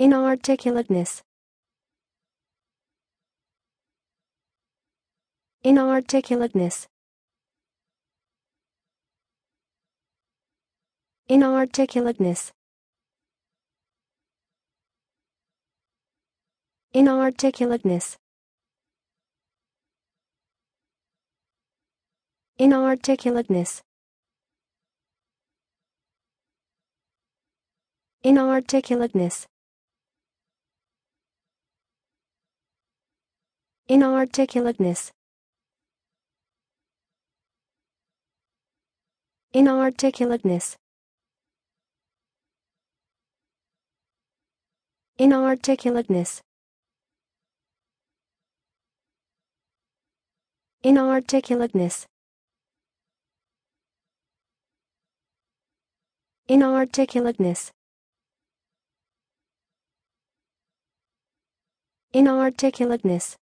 Inarticulateness. Inarticulateness. Inarticulateness. Inarticulateness. Inarticulateness. Inarticulateness. Inarticulateness. Inarticulateness. Inarticulateness. Inarticulateness. Inarticulateness. Inarticulateness.